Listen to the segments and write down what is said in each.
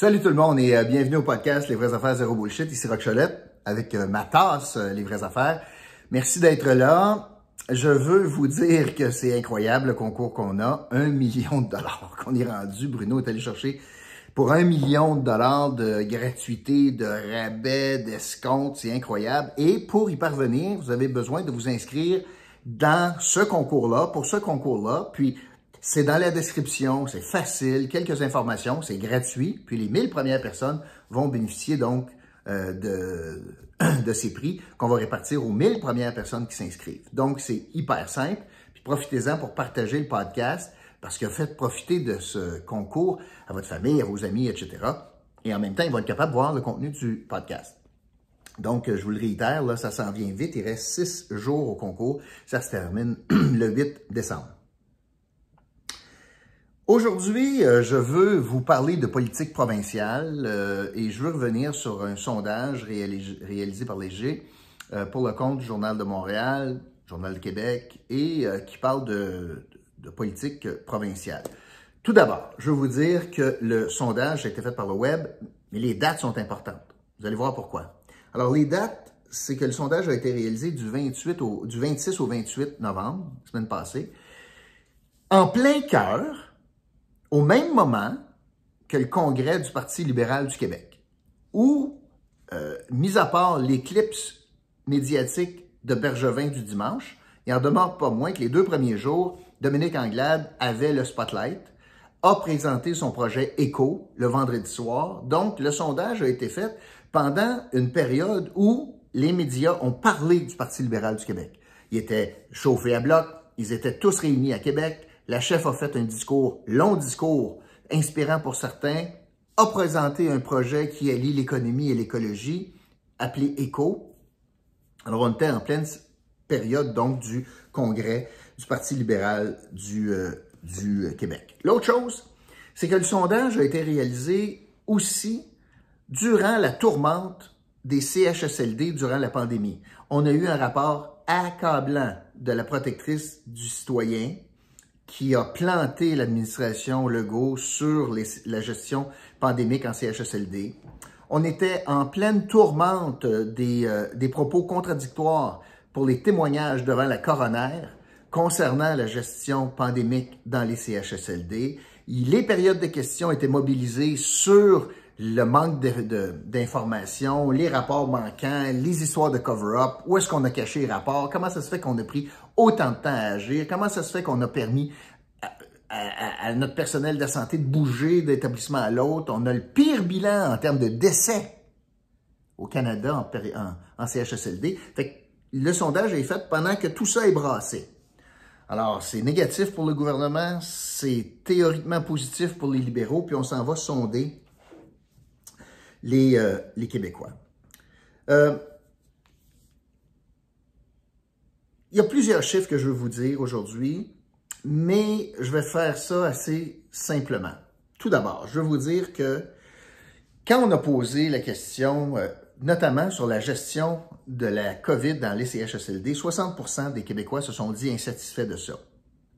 Salut tout le monde et euh, bienvenue au podcast Les vraies affaires zéro bullshit. Ici Rock Cholette avec euh, ma tasse euh, Les vraies affaires. Merci d'être là. Je veux vous dire que c'est incroyable le concours qu'on a. Un million de dollars qu'on est rendu. Bruno est allé chercher pour un million de dollars de gratuité, de rabais, d'escompte. C'est incroyable. Et pour y parvenir, vous avez besoin de vous inscrire dans ce concours-là, pour ce concours-là. Puis c'est dans la description, c'est facile, quelques informations, c'est gratuit. Puis les 1000 premières personnes vont bénéficier donc euh, de, de ces prix qu'on va répartir aux 1000 premières personnes qui s'inscrivent. Donc, c'est hyper simple. Puis profitez-en pour partager le podcast parce que faites profiter de ce concours à votre famille, à vos amis, etc. Et en même temps, ils vont être capables de voir le contenu du podcast. Donc, je vous le réitère, là, ça s'en vient vite. Il reste six jours au concours. Ça se termine le 8 décembre. Aujourd'hui, euh, je veux vous parler de politique provinciale euh, et je veux revenir sur un sondage réalisé par Léger euh, pour le compte du Journal de Montréal, Journal de Québec et qui parle de, de, politique provinciale. Tout d'abord, je veux vous dire que le sondage a été fait par le web, mais les dates sont importantes. Vous allez voir pourquoi. Alors, les dates, c'est que le sondage a été réalisé du, 28 au, du 26 au 28 novembre, semaine passée, en plein cœur au même moment que le congrès du Parti libéral du Québec, où, euh, mis à part l'éclipse médiatique de Bergevin du dimanche, il en demeure pas moins que les deux premiers jours, Dominique Anglade avait le spotlight, a présenté son projet ECHO le vendredi soir. Donc, le sondage a été fait pendant une période où les médias ont parlé du Parti libéral du Québec. Ils étaient chauffés à bloc, ils étaient tous réunis à Québec, la chef a fait un discours, long discours, inspirant pour certains, a présenté un projet qui allie l'économie et l'écologie, appelé ECO. Alors, on était en pleine période, donc, du congrès du Parti libéral du, euh, du euh, Québec. L'autre chose, c'est que le sondage a été réalisé aussi durant la tourmente des CHSLD durant la pandémie. On a eu un rapport accablant de la protectrice du citoyen, qui a planté l'administration Legault sur la gestion pandémique en CHSLD. On était en pleine tourmente des, euh, des propos contradictoires pour les témoignages devant la coroner concernant la gestion pandémique dans les CHSLD. Les périodes de questions étaient mobilisées sur le manque d'informations, les rapports manquants, les histoires de cover-up, où est-ce qu'on a caché les rapports, comment ça se fait qu'on a pris autant de temps à agir, comment ça se fait qu'on a permis à, notre personnel de santé de bouger d'établissement à l'autre. On a le pire bilan en termes de décès au Canada en, en, en CHSLD. le sondage est fait pendant que tout ça est brassé. Alors, c'est négatif pour le gouvernement, c'est théoriquement positif pour les libéraux, puis on s'en va sonder euh, les, Québécois. Euh, il y a plusieurs chiffres que je veux vous dire aujourd'hui, mais je vais faire ça assez simplement. Tout d'abord, je veux vous dire que quand on a posé la question, euh, notamment sur la gestion de la COVID dans les CHSLD, 60 des Québécois se sont dit insatisfaits de ça.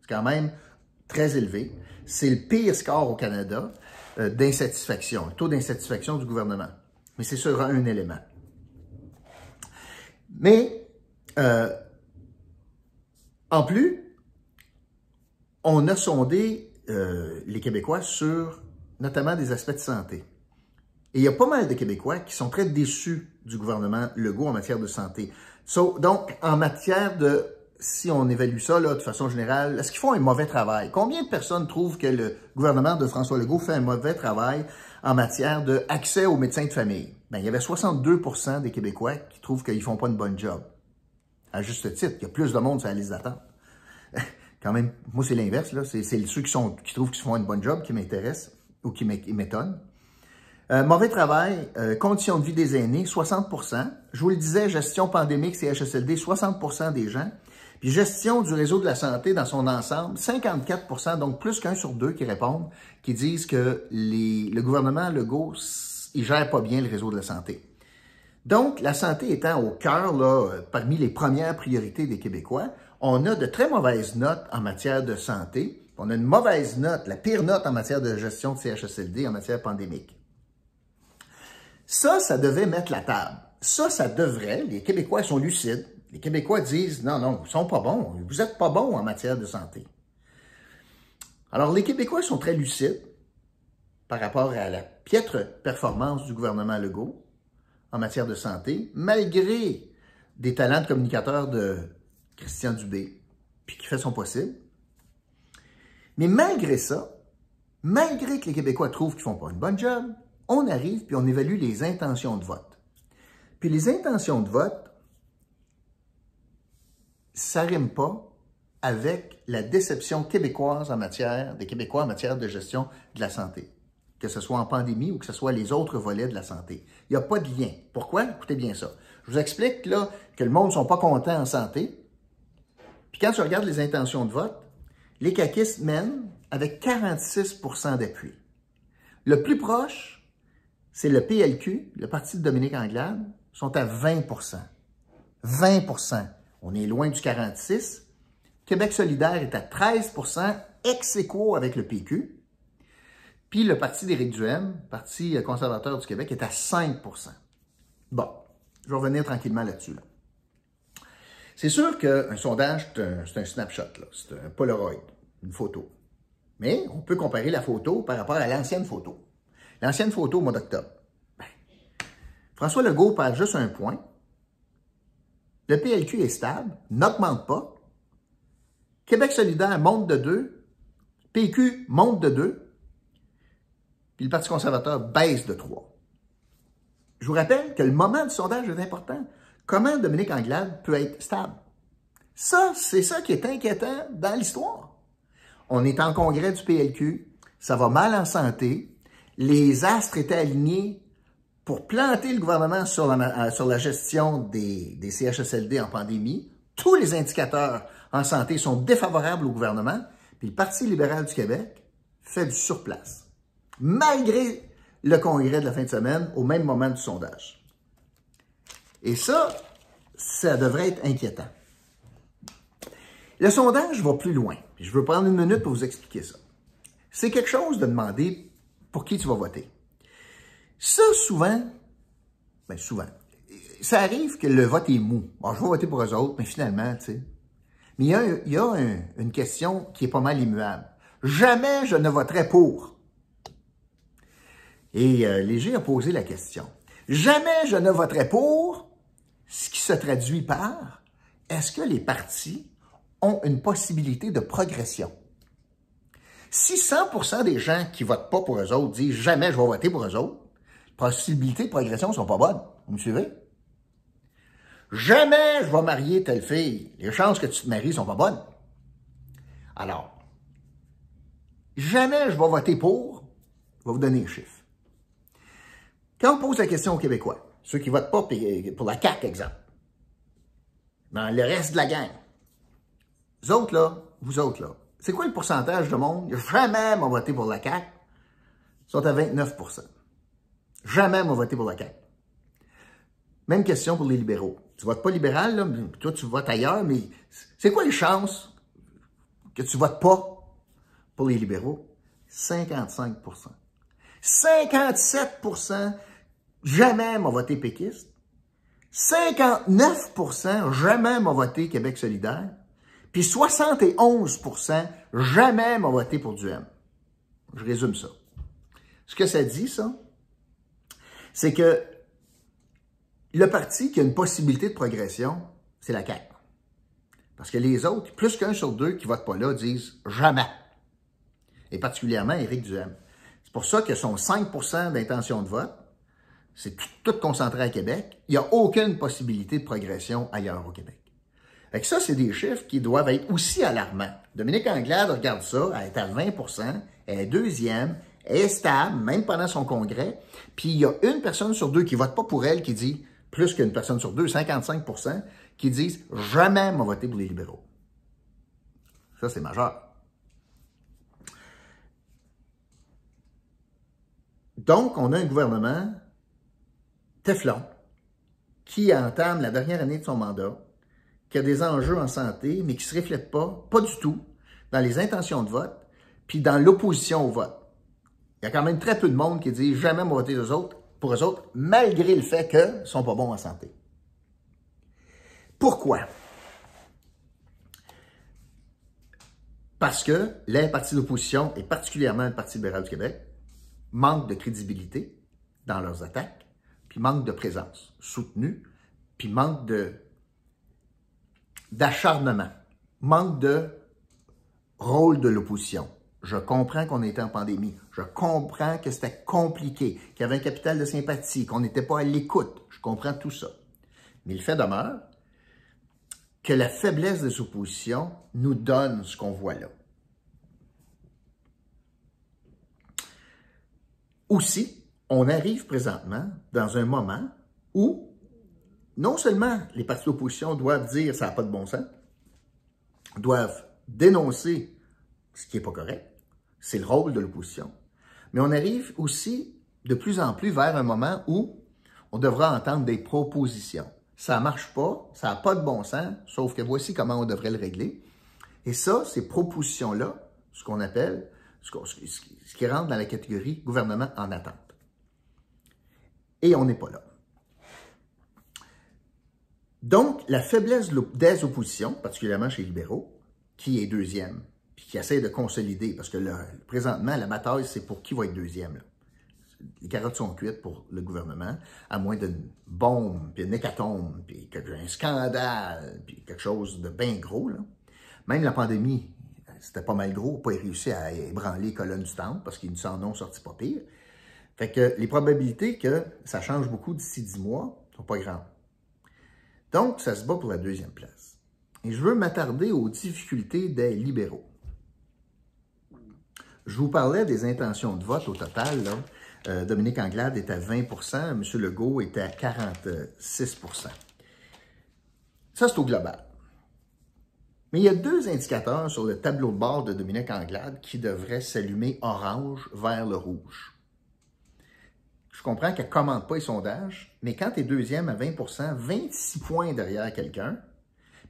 C'est quand même très élevé. C'est le pire score au Canada. Euh, d'insatisfaction, taux d'insatisfaction du gouvernement. Mais c'est ça un élément. Mais euh, en plus, on a sondé euh, les Québécois sur notamment des aspects de santé. Et il y a pas mal de Québécois qui sont très déçus du gouvernement Legault en matière de santé. donc, en matière de si on évalue ça là, de façon générale, est-ce qu'ils font un mauvais travail? Combien de personnes trouvent que le gouvernement de François Legault fait un mauvais travail en matière d'accès aux médecins de famille? Ben, il y avait 62 des Québécois qui trouvent qu'ils font pas une bonne job. À juste titre, il y a plus de monde sur la liste d'attente. Quand même, moi, c'est l'inverse. là. C'est ceux qui, qui trouvent qu'ils font une bonne job qui m'intéressent ou qui m'étonnent. Euh, mauvais travail, euh, conditions de vie des aînés, 60 Je vous le disais, gestion pandémique, CHSLD, 60 des gens puis gestion du réseau de la santé dans son ensemble, 54 donc plus qu'un sur deux qui répondent, qui disent que les, le gouvernement Legault, il gère pas bien le réseau de la santé. Donc, la santé étant au cœur, là, euh, parmi les premières priorités des Québécois, on a de très mauvaises notes en matière de santé. On a une mauvaise note, la pire note en matière de gestion de CHSLD, en matière pandémique. Ça, ça devait mettre la table. Ça, ça devrait, les Québécois sont lucides, les Québécois disent non, non, ils sont pas bons. Vous n'êtes pas bons en matière de santé. Alors, les Québécois sont très lucides par rapport à la piètre performance du gouvernement Legault en matière de santé, malgré des talents de communicateur de Christian Dubé, puis qui fait son possible. Mais malgré ça, malgré que les Québécois trouvent qu'ils font pas une bonne job, on arrive puis on évalue les intentions de vote. Puis les intentions de vote ça rime pas avec la déception québécoise en matière, des Québécois en matière de gestion de la santé, que ce soit en pandémie ou que ce soit les autres volets de la santé. Il n'y a pas de lien. Pourquoi? Écoutez bien ça. Je vous explique là que le monde ne sont pas contents en santé. Puis quand tu regardes les intentions de vote, les caquistes mènent avec 46 d'appui. Le plus proche, c'est le PLQ, le parti de Dominique Anglade, sont à 20 20 on est loin du 46. Québec solidaire est à 13 ex aequo avec le PQ. Puis le parti d'Éric Duhem, Parti euh, conservateur du Québec, est à 5 Bon, je vais revenir tranquillement là-dessus. C'est sûr qu'un sondage, c'est un, snapshot, c'est un Polaroid, une photo. Mais on peut comparer la photo par rapport à l'ancienne photo. L'ancienne photo au mois d'octobre. Ben, François Legault parle juste un point, le PLQ est stable, n'augmente pas. Québec solidaire monte de 2. PQ monte de 2. Puis le Parti conservateur baisse de 3. Je vous rappelle que le moment du sondage est important. Comment Dominique Anglade peut être stable? Ça, c'est ça qui est inquiétant dans l'histoire. On est en congrès du PLQ, ça va mal en santé, les astres étaient alignés pour planter le gouvernement sur la, euh, gestion des, des CHSLD en pandémie. Tous les indicateurs en santé sont défavorables au gouvernement, puis le Parti libéral du Québec fait du surplace, malgré le congrès de la fin de semaine, au même moment du sondage. Et ça, ça devrait être inquiétant. Le sondage va plus loin. Je veux prendre une minute pour vous expliquer ça. C'est quelque chose de demander pour qui tu vas voter. Ça, souvent, ben souvent, ça arrive que le vote est mou. Bon, je vais voter pour eux autres, mais finalement, tu sais. Mais il y a, une question qui est pas mal immuable. Jamais je ne voterai pour. Et euh, Léger a posé la question. Jamais je ne voterai pour, ce qui se traduit par est-ce que les partis ont une possibilité de progression? Si 100 des gens qui votent pas pour eux autres disent jamais je vais voter pour eux autres, possibilités de progression sont pas bonnes. Vous me suivez? Jamais je vais marier telle fille. Les chances que tu te maries sont pas bonnes. Alors, jamais je vais voter pour. Je vais vous donner un chiffre. Quand on pose la question aux Québécois, ceux qui votent pas pour la CAQ, exemple, dans le reste de la gang, vous autres là, vous autres là, c'est quoi le pourcentage de monde qui jamais m'a voté pour la CAQ? Ils sont à 29 Jamais m'ont voté pour la CAQ. Même question pour les libéraux. Tu votes pas libéral, là, toi, tu votes ailleurs, mais c'est quoi les chances que tu votes pas pour les libéraux? 55 57 jamais m'ont voté péquiste. 59 jamais m'ont voté Québec solidaire. Puis 71 jamais m'ont voté pour du M. Je résume ça. Ce que ça dit, ça, c'est que le parti qui a une possibilité de progression, c'est la CAQ. Parce que les autres, plus qu'un sur deux qui ne votent pas là, disent jamais. Et particulièrement Éric Duhem. C'est pour ça que son 5 d'intention de vote, c'est tout, concentré à Québec. Il n'y a aucune possibilité de progression ailleurs au Québec. Fait que ça, c'est des chiffres qui doivent être aussi alarmants. Dominique Anglade regarde ça, elle est à 20 elle est deuxième, est stable, même pendant son congrès. Puis il y a une personne sur deux qui vote pas pour elle qui dit, plus qu'une personne sur deux, 55 qui disent jamais m'a voté pour les libéraux. Ça, c'est majeur. Donc, on a un gouvernement Teflon qui entame la dernière année de son mandat, qui a des enjeux en santé, mais qui ne se reflète pas, pas du tout, dans les intentions de vote, puis dans l'opposition au vote. Il y a quand même très peu de monde qui dit jamais voter aux autres, pour eux autres, malgré le fait qu'ils ne sont pas bons en santé. Pourquoi? Parce que les partis d'opposition, et particulièrement le Parti libéral du Québec, manquent de crédibilité dans leurs attaques, puis manquent de présence soutenue, puis manquent d'acharnement, manquent de rôle de l'opposition. Je comprends qu'on était en pandémie. Je comprends que c'était compliqué, qu'il y avait un capital de sympathie, qu'on n'était pas à l'écoute. Je comprends tout ça. Mais le fait demeure que la faiblesse des oppositions nous donne ce qu'on voit là. Aussi, on arrive présentement dans un moment où non seulement les partis d'opposition doivent dire ça n'a pas de bon sens, doivent dénoncer ce qui n'est pas correct, c'est le rôle de l'opposition. Mais on arrive aussi de plus en plus vers un moment où on devra entendre des propositions. Ça ne marche pas, ça n'a pas de bon sens, sauf que voici comment on devrait le régler. Et ça, ces propositions-là, ce qu'on appelle, ce, ce qui rentre dans la catégorie gouvernement en attente. Et on n'est pas là. Donc, la faiblesse des oppositions, particulièrement chez les libéraux, qui est deuxième qui essaie de consolider, parce que présentement, la bataille, c'est pour qui va être deuxième. Les carottes sont cuites pour le gouvernement, à moins d'une bombe, puis une hécatombe, puis un scandale, puis quelque chose de bien gros. Là. Même la pandémie, c'était pas mal gros, pas réussi à ébranler les colonnes du temple, parce qu'ils ne s'en ont sorti pas pire. Fait que les probabilités que ça change beaucoup d'ici 10 mois sont pas grandes. Donc, ça se bat pour la deuxième place. Et je veux m'attarder aux difficultés des libéraux. Je vous parlais des intentions de vote au total. Euh, Dominique Anglade est à 20 M. Legault est à 46 Ça, c'est au global. Mais il y a deux indicateurs sur le tableau de bord de Dominique Anglade qui devraient s'allumer orange vers le rouge. Je comprends qu'elle ne commande pas les sondages, mais quand tu es deuxième à 20 26 points derrière quelqu'un,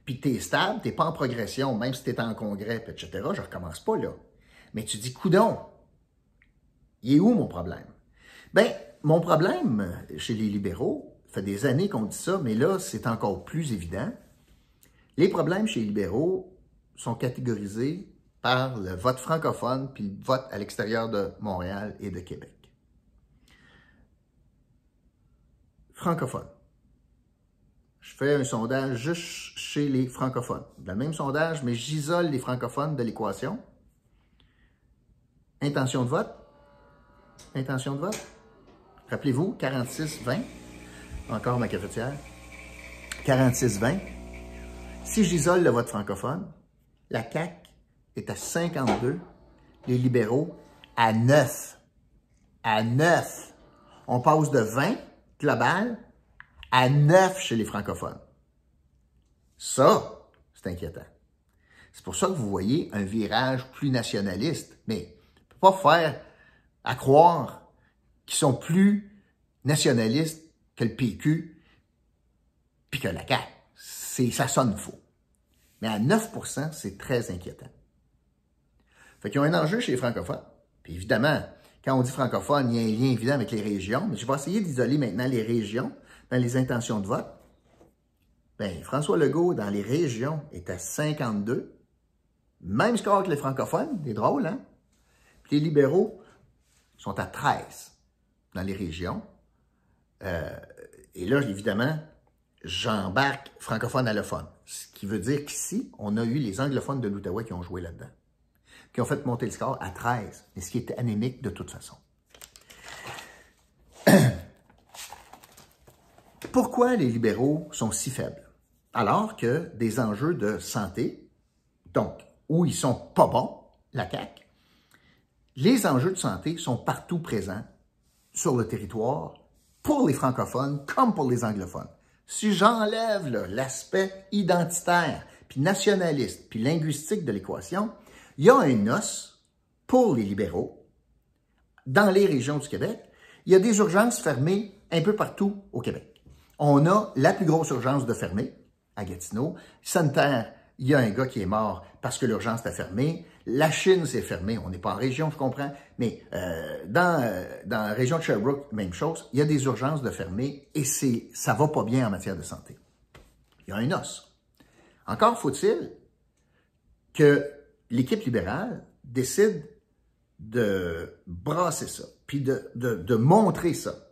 puis tu es stable, tu n'es pas en progression, même si tu es en congrès, etc., je ne recommence pas là. Mais tu dis, coudon, il est où mon problème? Ben, mon problème euh, chez les libéraux, ça fait des années qu'on dit ça, mais là, c'est encore plus évident. Les problèmes chez les libéraux sont catégorisés par le vote francophone puis le vote à l'extérieur de Montréal et de Québec. Francophone. Je fais un sondage juste chez les francophones. le même sondage, mais j'isole les francophones de l'équation Intention de vote. Intention de vote. Rappelez-vous, 46-20. Encore ma cafetière. 46-20. Si j'isole le vote francophone, la CAQ est à 52, les libéraux à 9. À 9. On passe de 20 global à 9 chez les francophones. Ça, c'est inquiétant. C'est pour ça que vous voyez un virage plus nationaliste. Mais pas faire à croire qu'ils sont plus nationalistes que le PQ puis que la CAQ. C'est, ça sonne faux. Mais à 9 c'est très inquiétant. Fait qu'il y a un enjeu chez les francophones. Puis évidemment, quand on dit francophone, il y a un lien évident avec les régions, mais je vais essayer d'isoler maintenant les régions dans les intentions de vote. Ben, François Legault, dans les régions, est à 52. Même score que les francophones, c'est drôle, hein? Les libéraux sont à 13 dans les régions. Euh, et là, évidemment, j'embarque francophone allophone. Ce qui veut dire qu'ici, on a eu les anglophones de l'Outaouais qui ont joué là-dedans, qui ont fait monter le score à 13, mais ce qui est anémique de toute façon. Pourquoi les libéraux sont si faibles? Alors que des enjeux de santé, donc où ils sont pas bons, la CAQ, les enjeux de santé sont partout présents sur le territoire pour les francophones comme pour les anglophones. Si j'enlève l'aspect identitaire, puis nationaliste, puis linguistique de l'équation, il y a un os pour les libéraux dans les régions du Québec. Il y a des urgences fermées un peu partout au Québec. On a la plus grosse urgence de fermer à Gatineau. Sanitaire, il y a un gars qui est mort parce que l'urgence était fermée. La Chine s'est fermée. On n'est pas en région, je comprends. Mais euh, euh, dans, la région de Sherbrooke, même chose. Il y a des urgences de fermer et ça ça va pas bien en matière de santé. Il y a un os. Encore faut-il que l'équipe libérale décide de brasser ça, puis de, de montrer ça.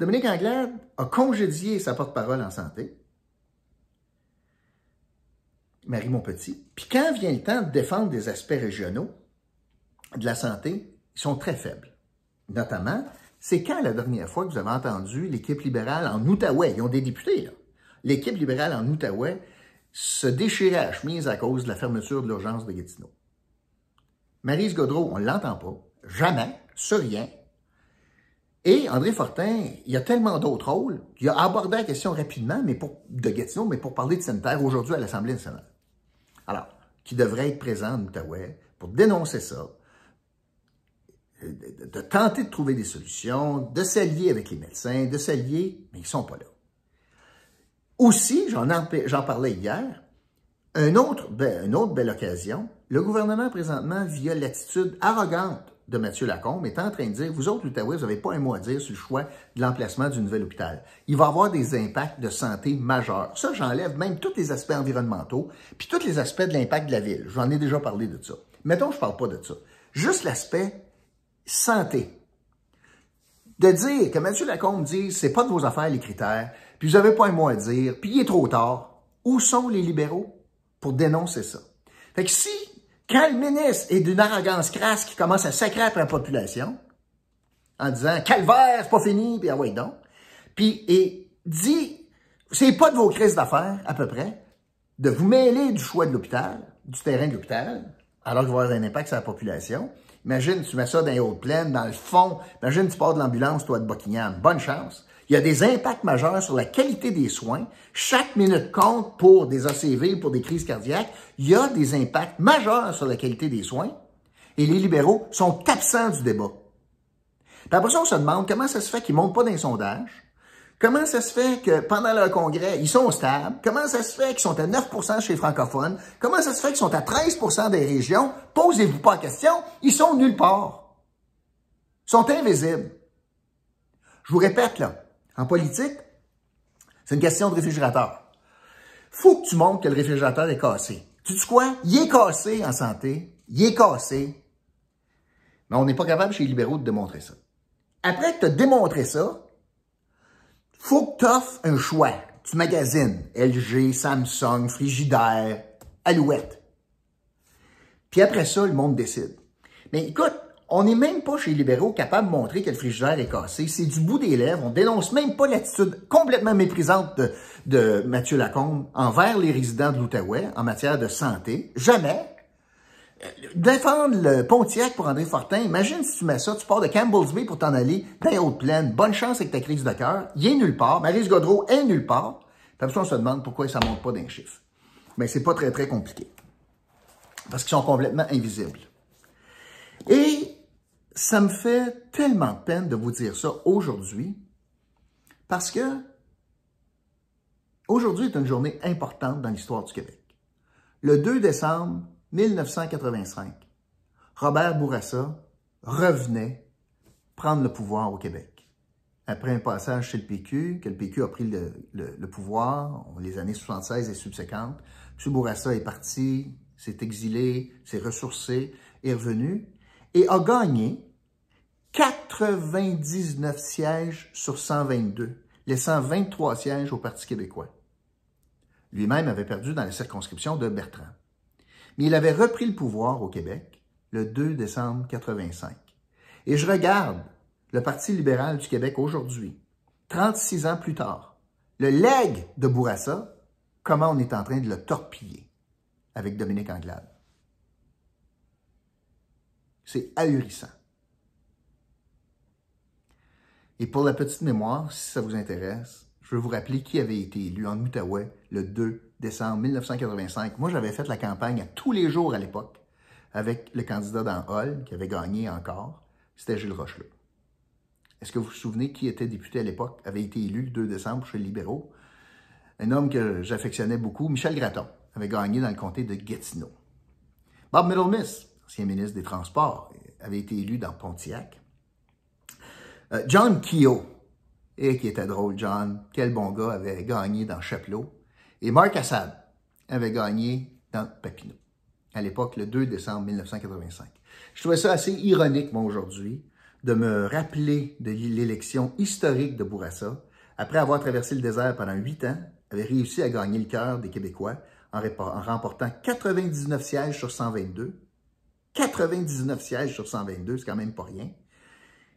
Dominique Anglade a congédié sa porte-parole en santé Marie Montpetit. Puis quand vient le temps de défendre des aspects régionaux de la santé, ils sont très faibles. Notamment, c'est quand la dernière fois que vous avez entendu l'équipe libérale en Outaouais, ils ont des députés, là. L'équipe libérale en Outaouais se déchirait à chemise à cause de la fermeture de l'urgence de Gatineau. Marise Godreau, on ne l'entend pas, jamais, sur rien. Et André Fortin, il y a tellement d'autres rôles qu'il a abordé la question rapidement mais pour, de Gatineau, mais pour parler de sanitaire aujourd'hui à l'Assemblée nationale. Alors, qui devrait être présent en Outaouais pour dénoncer ça, euh, de, tenter de trouver des solutions, de s'allier avec les médecins, de s'allier, mais ils ne sont pas là. Aussi, j'en parlais hier, une autre belle occasion, le gouvernement présentement, via l'attitude arrogante de Mathieu Lacombe est en train de dire, vous autres, l'Outaouais, vous n'avez pas un mot à dire sur le choix de l'emplacement du nouvel hôpital. Il va avoir des impacts de santé majeurs. Ça, j'enlève même tous les aspects environnementaux, puis tous les aspects de l'impact de la ville. J'en ai déjà parlé de ça. Mettons, je ne parle pas de ça. Juste l'aspect santé. De dire que Mathieu Lacombe dit, c'est pas de vos affaires les critères, puis vous n'avez pas un mot à dire, puis il est trop tard. Où sont les libéraux pour dénoncer ça? Fait que si quand le ministre est d'une arrogance crasse qui commence à sacrer après la population, en disant « Calvaire, c'est pas fini », puis « Ah donc », puis et dit « C'est pas de vos crises d'affaires, à peu près, de vous mêler du choix de l'hôpital, du terrain de l'hôpital, alors que va y avoir un impact sur la population. Imagine, tu mets ça dans les hautes plaines, dans le fond. Imagine, tu pars de l'ambulance, toi, de Buckingham. Bonne chance. Il y a des impacts majeurs sur la qualité des soins. Chaque minute compte pour des ACV, pour des crises cardiaques. Il y a des impacts majeurs sur la qualité des soins. Et les libéraux sont absents du débat. Puis après ça, se demande comment ça se fait qu'ils ne montent pas dans les sondages. Comment ça se fait que pendant leur congrès, ils sont stables? Comment ça se fait qu'ils sont à 9 chez les francophones? Comment ça se fait qu'ils sont à 13 des régions? Posez-vous pas la question, ils sont nulle part. Ils sont invisibles. Je vous répète, là, en politique, c'est une question de réfrigérateur. Faut que tu montres que le réfrigérateur est cassé. Tu dis quoi? Il est cassé en santé. Il est cassé. Mais on n'est pas capable chez les libéraux de démontrer ça. Après que tu as démontré ça, faut que tu offres un choix. Tu magasines LG, Samsung, Frigidaire, Alouette. Puis après ça, le monde décide. Mais écoute, on n'est même pas chez les libéraux capable de montrer que le frigidaire est cassé. C'est du bout des lèvres. On dénonce même pas l'attitude complètement méprisante de, Mathieu Lacombe envers les résidents de l'Outaouais en matière de santé. Jamais. Euh, défendre le Pontiac pour André Fortin, imagine si tu mets ça, tu pars de Campbell's Bay pour t'en aller dans les Hautes-Plaines. Bonne chance avec ta crise de cœur. Il est nulle part. Marise Godreau est nulle part. besoin on se demande pourquoi ça monte pas d'un chiffre. Mais c'est pas très, très compliqué. Parce qu'ils sont complètement invisibles. Et ça me fait tellement peine de vous dire ça aujourd'hui parce que aujourd'hui est une journée importante dans l'histoire du Québec. Le 2 décembre 1985, Robert Bourassa revenait prendre le pouvoir au Québec. Après un passage chez le PQ, que le PQ a pris le, pouvoir, les années 76 et subséquentes, M. Bourassa est parti, s'est exilé, s'est ressourcé, est revenu et a gagné 99 sièges sur 122, laissant 23 sièges au Parti québécois. Lui-même avait perdu dans la circonscription de Bertrand. Mais il avait repris le pouvoir au Québec le 2 décembre 85. Et je regarde le Parti libéral du Québec aujourd'hui, 36 ans plus tard, le legs de Bourassa, comment on est en train de le torpiller avec Dominique Anglade. C'est ahurissant. Et pour la petite mémoire, si ça vous intéresse, je veux vous rappeler qui avait été élu en Outaouais le 2 décembre 1985. Moi, j'avais fait la campagne à tous les jours à l'époque avec le candidat dans Hall qui avait gagné encore. C'était Gilles Rochelot. Est-ce que vous vous souvenez qui était député à l'époque, avait été élu le 2 décembre chez les libéraux? Un homme que j'affectionnais beaucoup, Michel Gratton, avait gagné dans le comté de Gatineau. Bob Middlemiss, ancien ministre des Transports, avait été élu dans Pontiac. Euh, John Keogh, et qui était drôle, John, quel bon gars, avait gagné dans Chapelot. Et Marc Assad avait gagné dans Papineau, à l'époque, le 2 décembre 1985. Je trouvais ça assez ironique, moi, aujourd'hui, de me rappeler de l'élection historique de Bourassa, après avoir traversé le désert pendant huit ans, avait réussi à gagner le cœur des Québécois en, en remportant 99 sièges sur 122. 99 sièges sur 122, c'est quand même pas rien.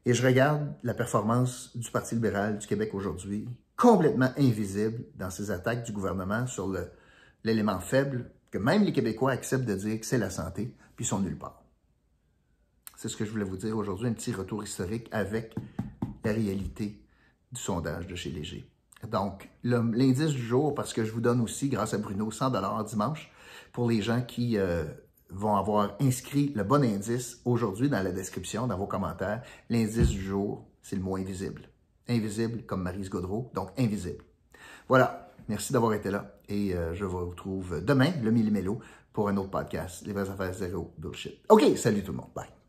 Et je regarde la performance du Parti libéral du Québec aujourd'hui, complètement invisible dans ses attaques du gouvernement sur l'élément faible que même les Québécois acceptent de dire que c'est la santé, puis ils sont nulle part. C'est ce que je voulais vous dire aujourd'hui, un petit retour historique avec la réalité du sondage de chez Léger. Donc, l'indice du jour, parce que je vous donne aussi, grâce à Bruno, 100 dimanche pour les gens qui euh, vont avoir inscrit le bon indice aujourd'hui dans la description, dans vos commentaires. L'indice du jour, c'est le mot invisible. Invisible comme Marise Godreau, donc invisible. Voilà, merci d'avoir été là et euh, je vous retrouve demain, le Millimélo, pour un autre podcast, Les vraies affaires zéro bullshit. OK, salut tout le monde, bye.